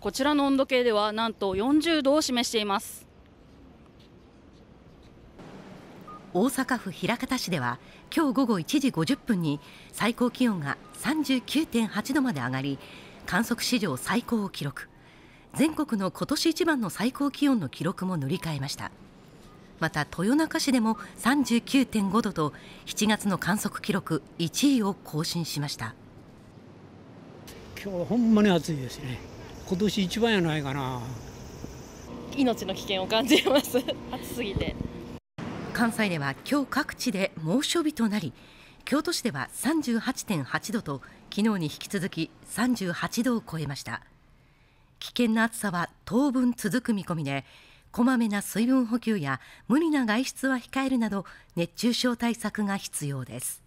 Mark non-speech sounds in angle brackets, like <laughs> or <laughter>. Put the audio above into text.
こちらの温度計ではなんと40度を示しています大阪府枚方市では今日午後1時50分に最高気温が39.8度まで上がり観測史上最高を記録全国の今年一番の最高気温の記録も塗り替えましたまた豊中市でも39.5度と7月の観測記録1位を更新しました今日はほんまに暑いですね今年一番やないかな命の危険を感じます <laughs> 暑すぎて関西では今日各地で猛暑日となり京都市では38.8度と昨日に引き続き38度を超えました危険な暑さは当分続く見込みでこまめな水分補給や無理な外出は控えるなど熱中症対策が必要です